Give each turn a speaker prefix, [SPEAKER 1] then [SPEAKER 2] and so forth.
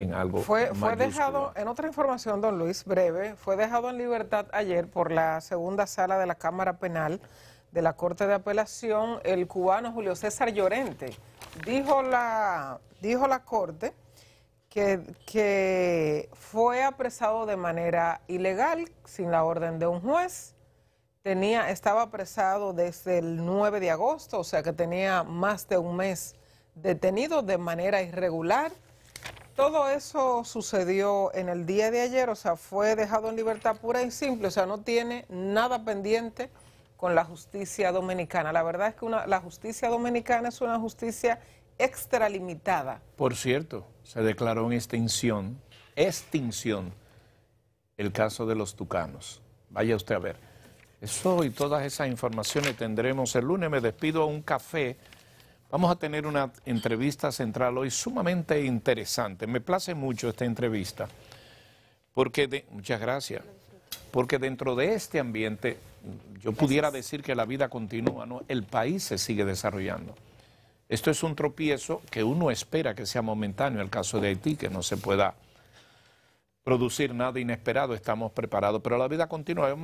[SPEAKER 1] en Fue, fue dejado,
[SPEAKER 2] en otra información, don Luis, breve, fue dejado en libertad ayer por la segunda sala de la Cámara Penal de la Corte de Apelación el cubano Julio César Llorente. Dijo la, dijo la Corte que, fue apresado de manera ilegal, sin la orden de un juez. Tenía, estaba apresado desde el 9 de agosto, o sea que tenía más de un mes detenido de manera irregular todo eso sucedió en el día de ayer, o sea, fue dejado en libertad pura y simple, o sea, no tiene nada pendiente con la justicia dominicana. La verdad es que la justicia dominicana es una justicia extralimitada.
[SPEAKER 1] Por cierto, se declaró en extinción, extinción, el caso de los tucanos. Vaya usted a ver. Eso y todas esas informaciones tendremos el lunes. Me despido a un café. Vamos a tener una entrevista central hoy sumamente interesante. Me place mucho esta entrevista, porque muchas gracias, porque dentro de este ambiente yo pudiera decir que la vida continúa, ¿no? el país se sigue desarrollando. Esto es un tropiezo que uno espera que sea momentáneo, el caso de Haití, que no se pueda producir nada inesperado, estamos preparados, pero la vida continúa.